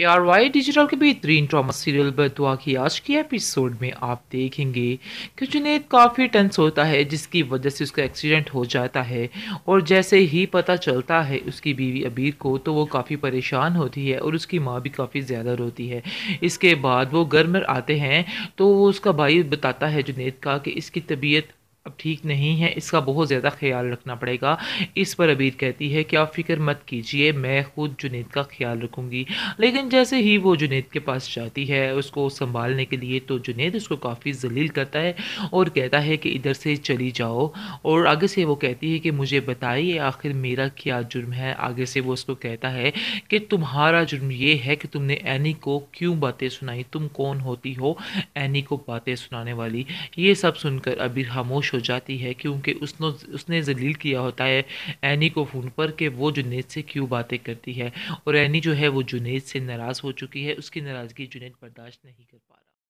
A R Y digital के बेहतरीन drama serial बदुआ की आज के एपिसोड में आप देखेंगे कि जुनेद काफ़ी टेंस होता है जिसकी वजह से उसका एक्सीडेंट हो जाता है और जैसे ही पता चलता है उसकी बीवी अबीर को तो वो काफ़ी परेशान होती है और उसकी माँ भी काफ़ी ज़्यादा रोती है इसके बाद वो घर में आते हैं तो वो उसका भाई बताता है जुनेद का कि इसकी तबीयत ठीक नहीं है इसका बहुत ज़्यादा ख्याल रखना पड़ेगा इस पर अबीर कहती है कि आप फिक्र मत कीजिए मैं खुद जुनेद का ख्याल रखूँगी लेकिन जैसे ही वो जुनेद के पास जाती है उसको संभालने के लिए तो जुनेद उसको काफ़ी जलील करता है और कहता है कि इधर से चली जाओ और आगे से वो कहती है कि मुझे बताइए आखिर मेरा क्या जुर्म है आगे से वो उसको कहता है कि तुम्हारा जुर्म ये है कि तुमने एनी को क्यों बातें सुनाई तुम कौन होती हो एनी को बातें सुनाने वाली ये सब सुनकर अबीर खामोश हो जाती है क्योंकि उसने उसने जलील किया होता है एनी को फ़ोन पर कि वो जुनेद से क्यों बातें करती है और एनी जो है वो जुनेद से नाराज़ हो चुकी है उसकी नाराज़गी जुनेद बर्दाश्त नहीं कर पा रहा